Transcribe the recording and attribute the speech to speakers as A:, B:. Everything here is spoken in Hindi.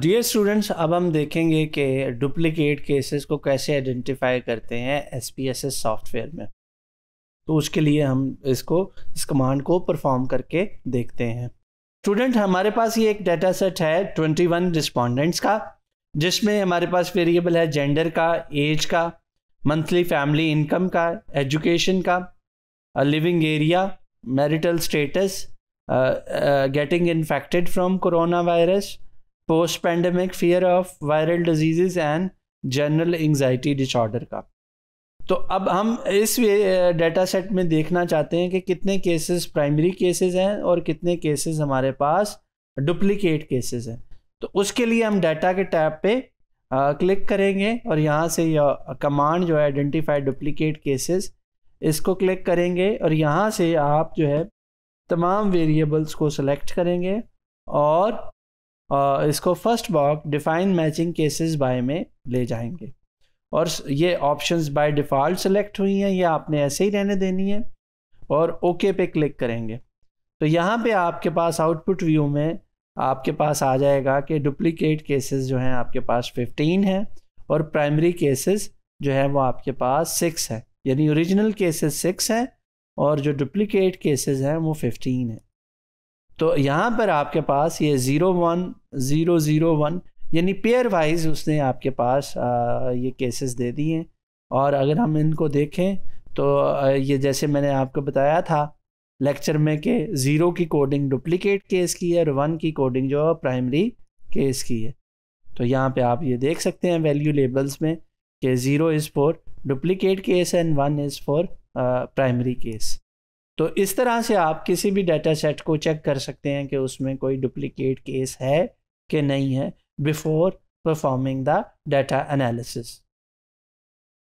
A: डियर स्टूडेंट्स अब हम देखेंगे कि डुप्लीकेट केसेस को कैसे आइडेंटिफाई करते हैं S P S S software में तो उसके लिए हम इसको इस कमांड को परफॉर्म करके देखते हैं स्टूडेंट हमारे पास ये एक डाटा सेट है 21 वन रिस्पॉन्डेंट्स का जिसमें हमारे पास वेरिएबल है जेंडर का एज का मंथली फैमिली इनकम का एजुकेशन का living area marital status getting infected from corona virus post pandemic fear of viral disease and general anxiety disorder का तो अब हम इस डेटा सेट में देखना चाहते हैं कि कितने केसेस प्राइमरी केसेस हैं और कितने केसेस हमारे पास डुप्लीकेट केसेस हैं तो उसके लिए हम डाटा के टैब पे आ, क्लिक करेंगे और यहाँ से यह कमांड जो है आइडेंटिफाई डुप्लीकेट केसेस इसको क्लिक करेंगे और यहाँ से आप जो है तमाम वेरिएबल्स को सेलेक्ट करेंगे और इसको first box define matching cases by में ले जाएंगे और ये ऑप्शंस बाय डिफ़ॉल्ट सेलेक्ट हुई हैं ये आपने ऐसे ही रहने देनी है और ओके okay पे क्लिक करेंगे तो यहाँ पे आपके पास आउटपुट व्यू में आपके पास आ जाएगा कि डुप्लीकेट केसेस जो हैं आपके पास 15 हैं और प्राइमरी केसेस जो हैं वो आपके पास सिक्स है यानी औरिजिनल केसेस सिक्स हैं और जो डुप्लीकेट केसेज हैं वो फिफ्टीन हैं तो यहाँ पर आपके पास ये zero one zero zero one यानी पेयर वाइज उसने आपके पास ये केसेस दे दिए हैं और अगर हम इनको देखें तो ये जैसे मैंने आपको बताया था लेक्चर में कि ज़ीरो की कोडिंग डुप्लीकेट केस की है और वन की कोडिंग जो प्राइमरी केस की है तो यहाँ पे आप ये देख सकते हैं वैल्यू लेबल्स में कि zero is for duplicate case and one is for primary case तो इस तरह से आप किसी भी डाटा सेट को चेक कर सकते हैं कि उसमें कोई डुप्लीकेट केस है कि नहीं है before performing the data analysis